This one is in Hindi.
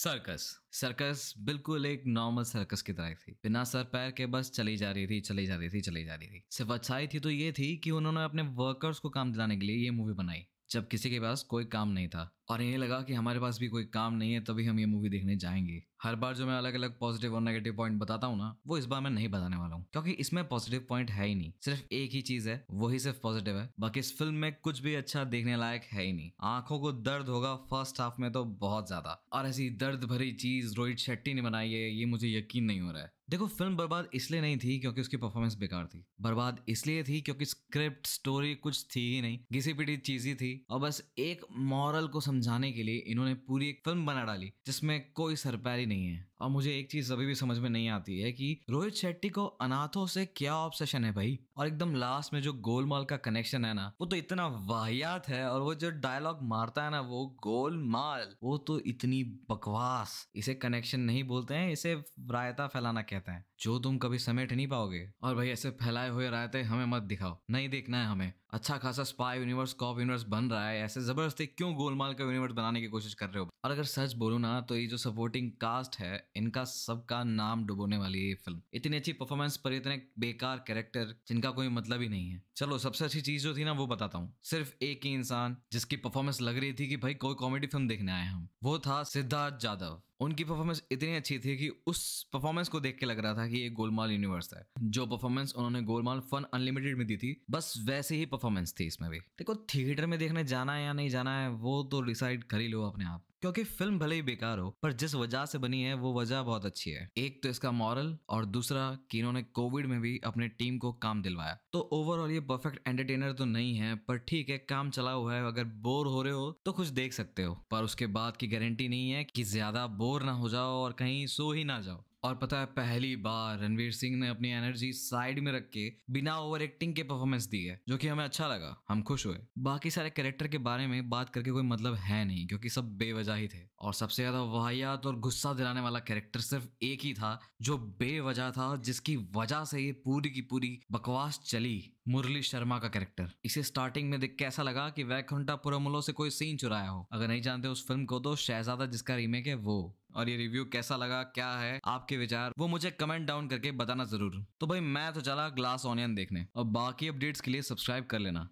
सर्कस सर्कस बिल्कुल एक नॉर्मल सर्कस की तरह थी बिना सर पैर के बस चली जा रही थी चली जा रही थी चली जा रही थी सिर्फ अच्छाई थी तो ये थी कि उन्होंने अपने वर्कर्स को काम दिलाने के लिए ये मूवी बनाई जब किसी के पास कोई काम नहीं था और इन्हें लगा कि हमारे पास भी कोई काम नहीं है तभी हम ये मूवी देखने जाएंगे हर बार जो मैं अलग अलग पॉजिटिव और नेगेटिव पॉइंट बताता हूँ ना वो इस बार मैं नहीं बताने वाला हूँ क्योंकि इसमें पॉजिटिव पॉइंट है ही नहीं सिर्फ एक ही चीज है वही सिर्फ पॉजिटिव है बाकी इस फिल्म में कुछ भी अच्छा देखने लायक है ही नहीं आंखों को दर्द होगा फर्स्ट हाफ में तो बहुत ज्यादा और ऐसी दर्द भरी चीज रोहित शेट्टी ने बनाई है ये मुझे यकीन नहीं हो रहा है देखो फिल्म बर्बाद इसलिए नहीं थी क्योंकि उसकी परफॉर्मेंस बेकार थी बर्बाद इसलिए थी क्योंकि स्क्रिप्ट स्टोरी कुछ थी ही नहीं घिसी पिटी चीज ही थी और बस एक मॉरल को समझ समझाने के लिए इन्होंने पूरी एक फिल्म बना डाली जिसमें कोई सरपैरी नहीं है और मुझे एक चीज अभी भी समझ में नहीं आती है कि रोहित शेट्टी को अनाथों से क्या ऑब्सेशन है भाई और एकदम लास्ट में जो गोलमाल का कनेक्शन है ना वो तो इतना वाहियात है और वो जो डायलॉग मारता है ना वो गोलमाल वो तो इतनी बकवास इसे कनेक्शन नहीं बोलते हैं इसे रायता फैलाना कहते हैं जो तुम कभी समेट नहीं पाओगे और भाई ऐसे फैलाए हुए रायते हमें मत दिखाओ नहीं देखना है हमें अच्छा खासा स्पाई यूनिवर्स कॉप यूनिवर्स बन रहा है ऐसे जबरदस्ती क्यों गोलमाल का यूनिवर्स बनाने की कोशिश कर रहे हो और अगर सच बोलू ना तो ये जो सपोर्टिंग कास्ट है इनका सबका नाम डुबोने वाली है ये फिल्म इतनी अच्छी परफॉर्मेंस पर इतने बेकार कैरेक्टर जिनका कोई मतलब ही नहीं है चलो सबसे अच्छी चीज जो थी ना वो बताता हूँ सिर्फ एक ही इंसान जिसकी परफॉर्मेंस लग रही थी कि भाई कोई कॉमेडी फिल्म देखने आए हम वो था सिद्धार्थ जाधव उनकी परफॉर्मेंस इतनी अच्छी थी कि उस परफॉर्मेंस को देख के लग रहा था कि ये गोलमाल यूनिवर्स है जो परफॉर्मेंस उन्होंने गोलमाल फन अनलिमिटेड में दी थी बस वैसे ही परफॉर्मेंस थी इसमें भी देखो थिएटर में देखने जाना है या नहीं जाना है वो तो डिसाइड कर ही लो अपने आप क्योंकि फिल्म भले ही बेकार हो पर जिस वजह से बनी है वो वजह बहुत अच्छी है एक तो इसका मॉरल और दूसरा कि इन्होंने कोविड में भी अपने टीम को काम दिलवाया तो ओवरऑल ये परफेक्ट एंटरटेनर तो नहीं है पर ठीक है काम चला हुआ है अगर बोर हो रहे हो तो कुछ देख सकते हो पर उसके बाद की गारंटी नहीं है कि ज्यादा बोर बोर ना हो जाओ और कहीं सो ही ना जाओ और पता है पहली बार रणवीर सिंह ने अपनी एनर्जी साइड में रख के बिना ओवर एक्टिंग के परफॉर्मेंस दी है जो कि हमें अच्छा लगा हम खुश हुए बाकी सारे कैरेक्टर के बारे में बात करके कोई मतलब है नहीं क्योंकि सब बेवजह ही थे और सबसे ज्यादा वाहियात और गुस्सा दिलाने वाला कैरेक्टर सिर्फ एक ही था जो बेवजह था जिसकी वजह से ये पूरी की पूरी बकवास चली मुरली शर्मा का कैरेक्टर इसे स्टार्टिंग में देख के ऐसा लगा कि वैकुंठा पुरमलो से कोई सीन चुराया हो अगर नहीं जानते उस फिल्म को तो शहजादा जिसका रीमेक है वो और ये रिव्यू कैसा लगा क्या है आपके विचार वो मुझे कमेंट डाउन करके बताना जरूर तो भाई मैं तो चला ग्लास ऑनियन देखने और बाकी अपडेट्स के लिए सब्सक्राइब कर लेना